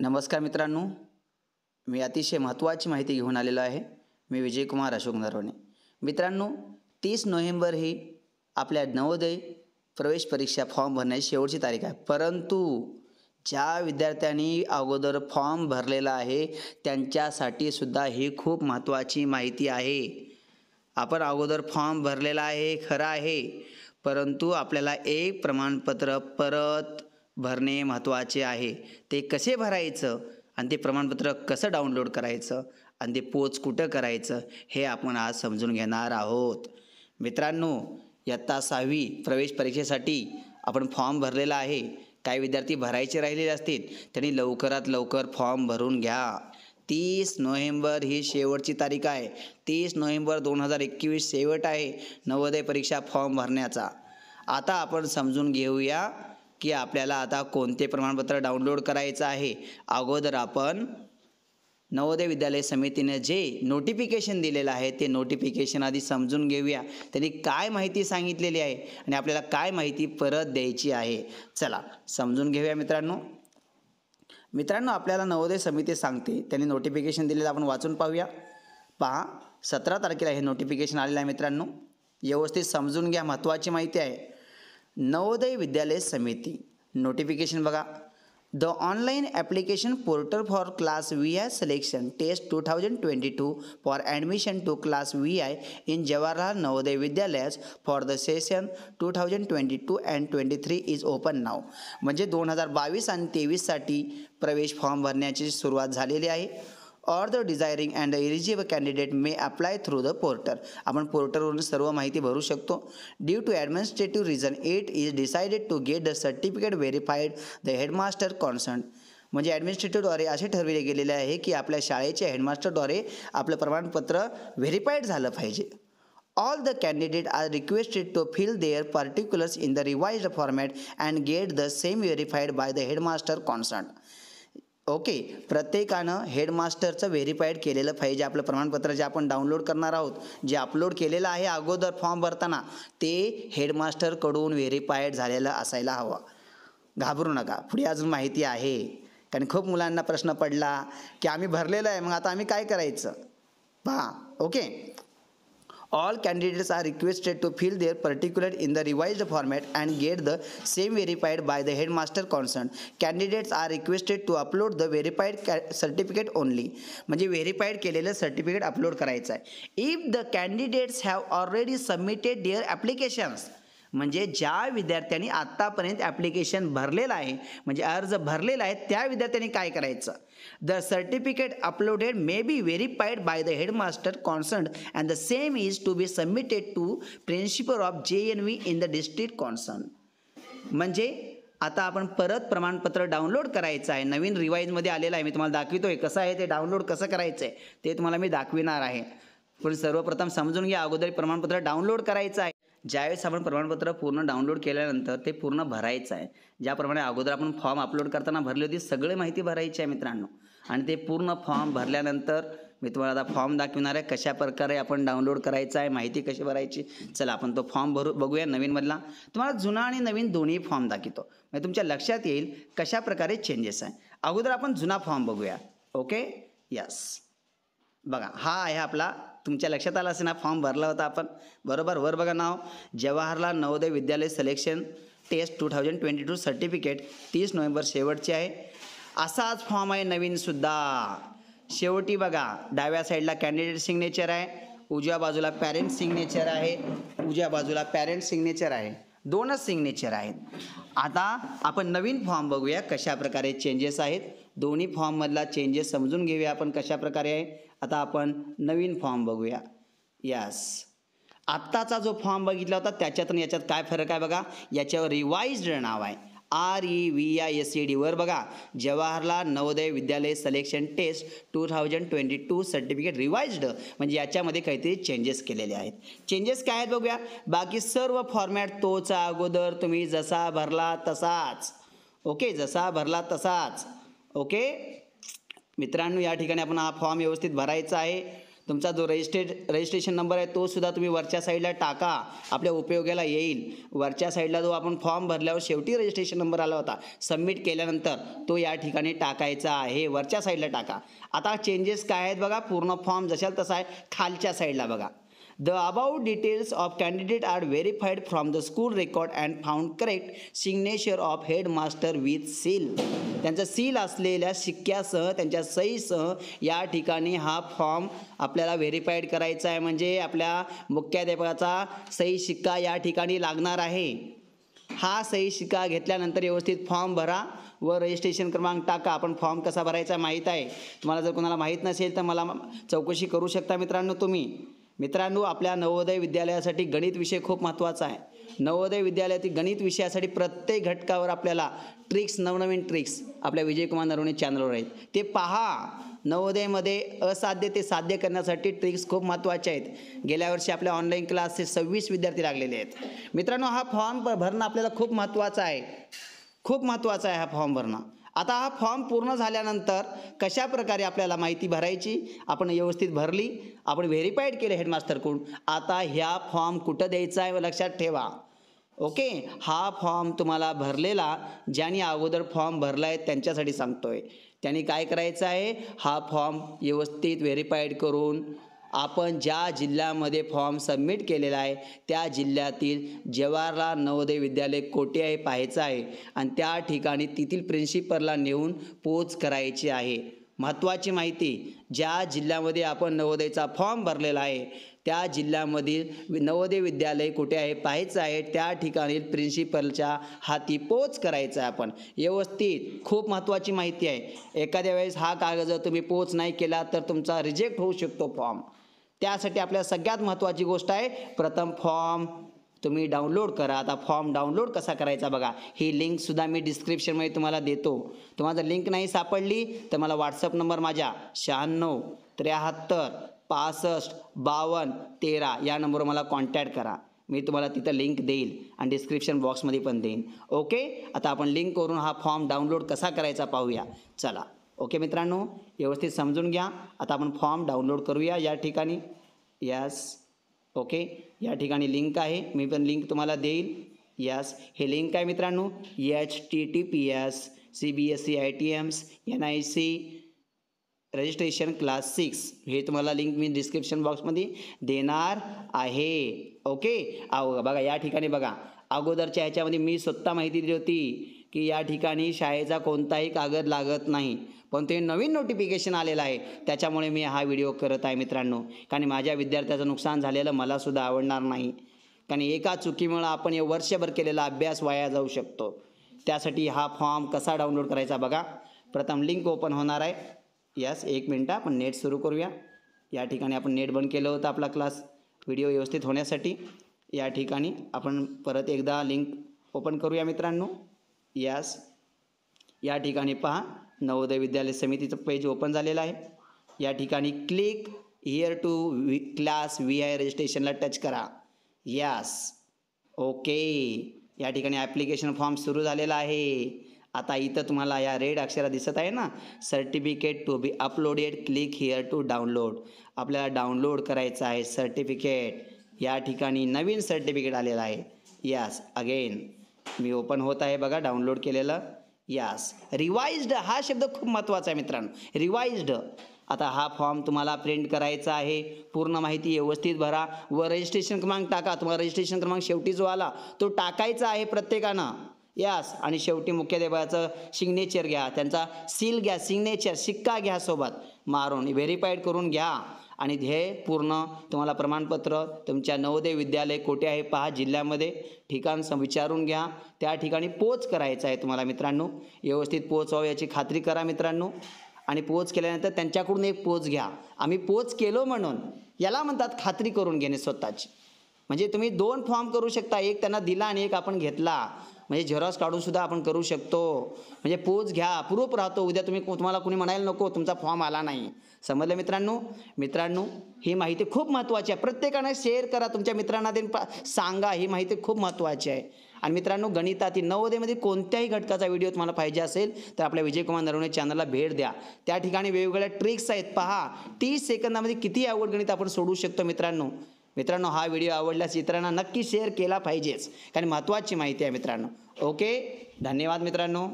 नमस्कार मित्रांनो मी अतिशय महत्त्वाची माहिती घेऊन आलेलो आहे मी विजयकुमार अशोक नरवणे मित्रांनो तीस नोव्हेंबर ही आपल्या नवोदय प्रवेश परीक्षा फॉर्म भरण्याची शेवटची तारीख आहे परंतु ज्या विद्यार्थ्यांनी अगोदर फॉर्म भरलेला आहे त्यांच्यासाठी सुद्धा ही खूप महत्त्वाची माहिती आहे आपण अगोदर फॉर्म भरलेला आहे खरं आहे परंतु आपल्याला एक प्रमाणपत्र परत भरणे महत्त्वाचे आहे ते कसे भरायचं आणि ते प्रमाणपत्र कसं डाउनलोड करायचं आणि ते पोच कुठं करायचं हे आपण आज समजून घेणार आहोत मित्रांनो इयत्ता सहावी प्रवेश परीक्षेसाठी आपण फॉर्म भरलेला आहे काही विद्यार्थी भरायचे राहिलेले असतील त्यांनी लवकरात लवकर फॉर्म भरून घ्या तीस नोव्हेंबर ही शेवटची तारीख आहे तीस नोव्हेंबर दोन हजार एकवीस शेवट आहे नवोदय परीक्षा फॉर्म भरण्याचा आता आपण समजून घेऊया की आपल्याला आता कोणते प्रमाणपत्र डाउनलोड करायचं आहे अगोदर आपण नवोदय विद्यालय समितीने जे नोटिफिकेशन दिलेलं आहे ते नोटिफिकेशन आधी समजून घेऊया त्यांनी काय माहिती सांगितलेली आहे आणि आपल्याला काय माहिती परत द्यायची आहे चला समजून घेऊया मित्रांनो मित्रांनो आपल्याला नवोदय समिती सांगते त्यांनी नोटिफिकेशन दिलेलं आपण वाचून पाहूया पहा सतरा तारखेला हे नोटिफिकेशन आलेलं आहे मित्रांनो व्यवस्थित समजून घ्या महत्त्वाची माहिती आहे नवोदय विद्यालय समिती नोटिफिकेशन बघा the online application portal for class V I selection test two thousand twenty two for admission to class V I in Jawaharlal Navodaya विद्यालयास for the session two thousand twenty two and twenty three is open नाव म्हणजे दोन हजार बावीस आणि तेवीससाठी प्रवेश form भरण्याची सुरुवात झालेली आहे or the desiring and the eligible candidate may apply through the portal आपण पोर्टलवरून सर्व माहिती भरू शकतो due to administrative reason it is decided to get the certificate verified the headmaster concern म्हणजे ॲडमिनिस्ट्रेटिव्हद्वारे असे ठरविले गेलेले आहे की आपल्या शाळेच्या हेडमास्टरद्वारे आपलं प्रमाणपत्र व्हेरीफाईड झालं पाहिजे all the candidate are requested to fill their particulars in the revised format and get the same verified by the headmaster concerned okay प्रत्येकानं हेडमास्टरचं व्हेरीफाईड केलेलं पाहिजे आपलं प्रमाणपत्र जे आपण डाउनलोड करणार आहोत जे अपलोड केलेलं आहे अगोदर फॉर्म भरताना ते हेडमास्टरकडून व्हेरीफाईड झालेलं असायला हवं घाबरू नका पुढे अजून माहिती आहे कारण खूप मुलांना प्रश्न पडला की आम्ही भरलेलं आहे मग आता आम्ही काय करायचं पहा okay All candidates are requested to fill their particular in the revised format and get the same verified by the headmaster Consent. Candidates are requested to upload the verified certificate only. मजे verified के लिए certificate upload कराया जाए. If the candidates have already submitted their applications, म्हणजे ज्या विद्यार्थ्यांनी आत्तापर्यंत application भरलेलं आहे म्हणजे अर्ज भरलेला आहे त्या विद्यार्थ्यांनी काय करायचं the certificate uploaded may be verified by the headmaster concern and the same is to be submitted to principal of J N V in the district concern म्हणजे आता आपण परत प्रमाणपत्र डाउनलोड करायचं आहे नवीन रिवाईजमध्ये आलेलं आहे मी तुम्हाला दाखवितो आहे कसं आहे ते डाउनलोड कसं करायचं आहे ते तुम्हाला मी दाखविणार आहे पण सर्वप्रथम समजून घ्या अगोदर प्रमाणपत्र डाउनलोड करायचं आहे ज्यावेळेस आपण प्रमाणपत्र पूर्ण डाउनलोड केल्यानंतर ते पूर्ण भरायचं आहे ज्याप्रमाणे अगोदर आपण फॉर्म अपलोड करताना भरली होती सगळे माहिती भरायची आहे मित्रांनो आणि ते पूर्ण फॉर्म भरल्यानंतर मी तुम्हाला आता फॉर्म दाखविणार आहे कशा प्रकारे आपण डाउनलोड करायचा आहे माहिती कशी भरायची चला आपण तो फॉर्म भरू बघूया नवीनमधला तुम्हाला जुना आणि नवीन दोन्ही फॉर्म दाखवतो म्हणजे तुमच्या लक्षात येईल कशा प्रकारे चेंजेस आहे अगोदर आपण जुना फॉर्म बघूया ओके यस बघा हा आहे आपला तुमच्या लक्षात आला असेल ना फॉर्म भरला होता आपण बरोबर वर बघा नाव Jawaharlal Navodaya Vidyalaya selection test two thousand twenty two certificate तीस नोव्हेंबर शेवटची आहे असाच फॉर्म आहे नवीनसुद्धा शेवटी बघा डाव्या साईडला कॅन्डिडेट सिग्नेचर आहे उजव्या बाजूला पॅरेंट सिग्नेचर आहे उजव्या बाजूला पॅरेंट सिग्नेचर आहे दोनच सिग्नेचर आहेत आता आपण नवीन फॉर्म बघूया कशा प्रकारे चेंजेस आहेत दोन्ही फॉर्ममधला चेंजेस समजून घेऊया आपण कशा प्रकारे आहे आता आपण नवीन फॉर्म बघूया यस आत्ताचा जो फॉर्म बघितला होता त्याच्यात आणि याच्यात काय फरक आहे बघा याच्यावर रिवाइज्ड नाव आहे R E V I S C डीवर बघा Jawaharlal Navodaya Vidyalaya selection test two thousand twenty two certificate revised म्हणजे याच्यामध्ये काहीतरी चेंजेस केलेले आहेत चेंजेस काय आहेत बघूया बाकी सर्व फॉर्मॅट तोचा अगोदर तुम्ही जसा भरला तसाच ओके जसा भरला तसाच ओके मित्रांनो या ठिकाणी आपण हा फॉर्म व्यवस्थित भरायचा आहे तुमचा जो रजिस्ट्रेड रजिस्ट्रेशन नंबर आहे तो सुद्धा तुम्ही वरच्या साईडला टाका आपल्या उपयोगाला येईल वरच्या साईडला जो आपण फॉर्म भरल्यावर शेवटी रजिस्ट्रेशन नंबर आला होता सबमिट केल्यानंतर तो या ठिकाणी टाकायचा आहे वरच्या साईडला टाका आता चेंजेस काय आहेत बघा पूर्ण फॉर्म जशाल तसा आहे खालच्या साईडला बघा The above details of candidate are verified from the school record and found correct signature of headmaster with seal. त्यांचा सील असलेल्या शिक्क्यासह त्यांच्या सहीसह या ठिकाणी हा फॉर्म आपल्याला व्हेरीफाईड करायचा आहे म्हणजे आपल्या मुख्याध्यापकाचा सही शिक्का या ठिकाणी लागणार आहे हा सही शिक्का घेतल्यानंतर व्यवस्थित फॉर्म भरा व रजिस्ट्रेशन क्रमांक टाका आपण फॉर्म कसा भरायचा माहीत आहे तुम्हाला जर कोणाला माहीत नसेल तर मला चौकशी करू शकता मित्रांनो तुम्ही मित्रांनो आपल्या नवोदय विद्यालयासाठी गणित विषय खूप महत्त्वाचा आहे नवोदय विद्यालयातील गणित विषयासाठी प्रत्येक घटकावर आपल्याला ट्रिक्स नवनवीन ट्रिक्स आपल्या विजयकुमार नरवणे चॅनलवर आहेत ते पहा नवोदयमध्ये असाध्य ते साध्य करण्यासाठी ट्रिक्स खूप महत्त्वाचे आहेत गेल्या वर्षी आपल्या ऑनलाईन क्लासचे सव्वीस विद्यार्थी लागलेले आहेत मित्रांनो हा फॉर्म भरणं आपल्याला खूप महत्त्वाचा आहे खूप महत्त्वाचा आहे हा फॉर्म भरणं आता हा फॉर्म पूर्ण झाल्यानंतर कशा प्रकारे आपल्याला माहिती भरायची आपण व्यवस्थित भरली आपण व्हेरीफाईड केलं हेडमास्तरकडून आता ह्या फॉर्म कुठं द्यायचा आहे लक्षात ठेवा ओके हा फॉर्म तुम्हाला भरलेला ज्यांनी अगोदर फॉर्म भरला आहे त्यांच्यासाठी सांगतोय त्यांनी काय करायचं आहे हा फॉर्म व्यवस्थित व्हेरीफाईड करून आपण ज्या जिल्ह्यामध्ये फॉर्म सबमिट केलेला आहे त्या जिल्ह्यातील जवाहरलाल नवोदय विद्यालय कोठे आहे पाहायचं आहे आणि त्या ठिकाणी तेथील प्रिन्सिपलला नेऊन पोच करायची आहे महत्त्वाची माहिती ज्या जिल्ह्यामध्ये आपण नवोदयचा फॉर्म भरलेला आहे त्या जिल्ह्यामधील नवोदय विद्यालय कुठे आहे पाहायचं आहे त्या ठिकाणी प्रिन्सिपलच्या हाती पोच करायचा आहे आपण व्यवस्थित खूप महत्त्वाची माहिती आहे एखाद्या वेळेस हा कागद जर तुम्ही पोच नाही केला तर तुमचा रिजेक्ट होऊ शकतो फॉर्म त्यासाठी आपल्या सगळ्यात महत्त्वाची गोष्ट आहे प्रथम फॉर्म तुम्ही डाउनलोड करा आता फॉर्म डाउनलोड कसा करायचा बघा ही लिंकसुद्धा मी डिस्क्रिप्शनमध्ये तुम्हाला देतो तुम्हाला जर लिंक नाही सापडली तर मला व्हॉट्सअप नंबर माझ्या शहाण्णव त्र्याहत्तर पासष्ट बावन्न तेरा या नंबरवर मला कॉन्टॅक्ट करा मी तुम्हाला तिथं लिंक देईल आणि डिस्क्रिप्शन बॉक्समध्ये पण देईन ओके आता आपण लिंक करून हा फॉर्म डाउनलोड कसा करायचा पाहूया चला ओके मित्रांनो व्यवस्थित समजून घ्या आता आपण फॉर्म डाउनलोड करूया या ठिकाणी यस ओके या ठिकाणी लिंक आहे मी पण लिंक तुम्हाला देईल यस हे लिंक आहे मित्रांनो H T T P S C B S C I T M S N I C registration class six हे तुम्हाला लिंक मी डिस्क्रिप्शन बॉक्समध्ये देणार आहे ओके अहो बघा या ठिकाणी बघा अगोदरच्या ह्याच्यामध्ये मी स्वतः माहिती दिली होती की या ठिकाणी शाळेचा कोणताही कागद लागत नाही पण ते नवीन नोटिफिकेशन आलेलं आहे त्याच्यामुळे मी हा व्हिडिओ करत आहे मित्रांनो कारण माझ्या विद्यार्थ्याचं नुकसान झालेलं मलासुद्धा आवडणार नाही कारण एका चुकीमुळं आपण हे वर्षभर केलेला अभ्यास वाया जाऊ शकतो त्यासाठी हा फॉर्म कसा डाउनलोड करायचा बघा प्रथम लिंक ओपन होणार आहे यस एक मिनटं आपण नेट सुरू करूया या ठिकाणी आपण नेट बंद केलं होतं आपला क्लास व्हिडिओ व्यवस्थित होण्यासाठी या ठिकाणी आपण परत एकदा लिंक ओपन करूया मित्रांनो यस या ठिकाणी पहा नवोदय विद्यालय समितीचं पेज ओपन झालेलं आहे या ठिकाणी click here to V class V I रजिस्ट्रेशनला टच करा यस ओके या ठिकाणी ॲप्लिकेशन फॉर्म सुरू झालेला आहे आता इथं तुम्हाला या रेड अक्षरा दिसत आहे ना certificate to be uploaded click here to download आपल्याला डाउनलोड करायचं आहे सर्टिफिकेट या ठिकाणी नवीन सर्टिफिकेट आलेलं आहे यस अगेन मी ओपन होत आहे बघा डाउनलोड केलेलं यास रिवाइज्ड हा शब्द खूप महत्त्वाचा आहे मित्रांनो रिवाइज्ड आता हा फॉर्म तुम्हाला प्रिंट करायचा आहे पूर्ण माहिती व्यवस्थित भरा व रजिस्ट्रेशन क्रमांक टाका तुम्हाला रजिस्ट्रेशन क्रमांक शेवटी जो आला तो टाकायचा आहे प्रत्येकानं यास आणि शेवटी मुख्याध्यापकाचं सिग्नेचर घ्या त्यांचा सील घ्या सिग्नेचर शिक्का घ्या सोबत मारून व्हेरीफाईड करून घ्या आणि ध्येय पूर्ण तुम्हाला प्रमाणपत्र तुमच्या नवोदय विद्यालय कोठे आहे पहा जिल्ह्यामध्ये ठिकाण सम विचारून घ्या त्या ठिकाणी पोच करायचा आहे तुम्हाला मित्रांनो व्यवस्थित पोच व्हावं याची खात्री करा मित्रांनो आणि पोच केल्यानंतर त्यांच्याकडून एक पोच घ्या आम्ही पोच केलो म्हणून याला म्हणतात खात्री करून घेणे स्वतःची म्हणजे तुम्ही दोन फॉर्म करू शकता एक त्यांना दिला आणि एक आपण घेतला म्हणजे झेरॉक्स सुद्धा आपण करू शकतो म्हणजे पोच घ्या अप्रूप राहतो उद्या तुम्ही तुम्हाला कुणी म्हणायला नको तुमचा फॉर्म आला नाही समजलं मित्रांनो मित्रांनो ही माहिती खूप महत्त्वाची आहे प्रत्येकाने शेअर करा तुमच्या मित्रांना देऊन सांगा ही माहिती खूप महत्त्वाची आहे आणि मित्रांनो गणितातील नवोदयमध्ये कोणत्याही घटकाचा व्हिडिओ तुम्हाला पाहिजे असेल तर आपल्या विजयकुमार नरवणे चॅनलला भेट द्या त्या ठिकाणी वेगवेगळ्या ट्रिक्स आहेत पहा तीस सेकंदामध्ये किती अवघड गणित आपण सोडू शकतो मित्रांनो मित्रांनो हा व्हिडिओ आवडल्यास इतरांना नक्की शेअर केला पाहिजेच कारण महत्त्वाची माहिती आहे मित्रांनो ओके धन्यवाद मित्रांनो